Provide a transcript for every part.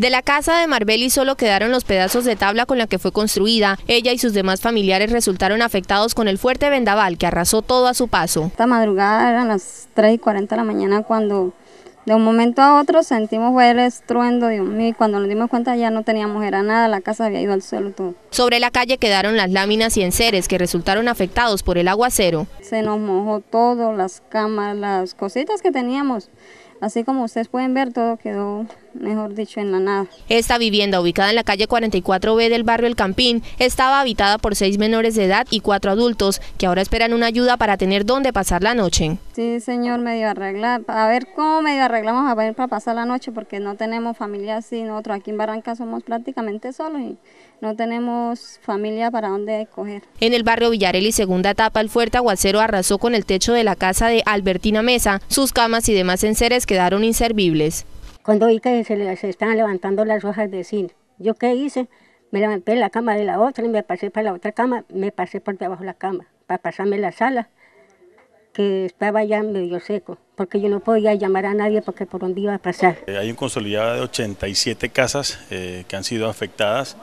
De la casa de Marbeli solo quedaron los pedazos de tabla con la que fue construida. Ella y sus demás familiares resultaron afectados con el fuerte vendaval que arrasó todo a su paso. Esta madrugada eran las 3 y 40 de la mañana cuando de un momento a otro sentimos fue el estruendo, Dios cuando nos dimos cuenta ya no teníamos, era nada, la casa había ido al suelo todo. Sobre la calle quedaron las láminas y enseres que resultaron afectados por el aguacero. Se nos mojó todo, las camas, las cositas que teníamos. Así como ustedes pueden ver, todo quedó mejor dicho, en la nada. Esta vivienda, ubicada en la calle 44B del barrio El Campín, estaba habitada por seis menores de edad y cuatro adultos, que ahora esperan una ayuda para tener dónde pasar la noche. Sí, señor, medio arreglar, a ver cómo medio arreglamos a ver para pasar la noche, porque no tenemos familia sin otro. aquí en Barranca somos prácticamente solos y no tenemos familia para dónde coger. En el barrio Villarelli, segunda etapa, el fuerte aguacero arrasó con el techo de la casa de Albertina Mesa, sus camas y demás enseres quedaron inservibles. Cuando vi que se, levantando las hojas de cine, ¿yo qué hice? Me levanté de la cama de la otra y me pasé para la otra cama, me pasé por debajo de la cama para pasarme la sala, que estaba ya medio seco, porque yo no podía llamar a nadie porque por dónde iba a pasar. Eh, hay un consolidado de 87 casas eh, que han sido afectadas,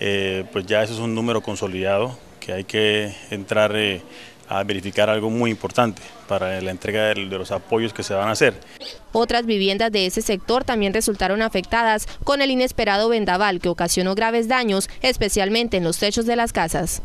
eh, pues ya eso es un número consolidado que hay que entrar a verificar algo muy importante para la entrega de los apoyos que se van a hacer. Otras viviendas de ese sector también resultaron afectadas con el inesperado vendaval que ocasionó graves daños, especialmente en los techos de las casas.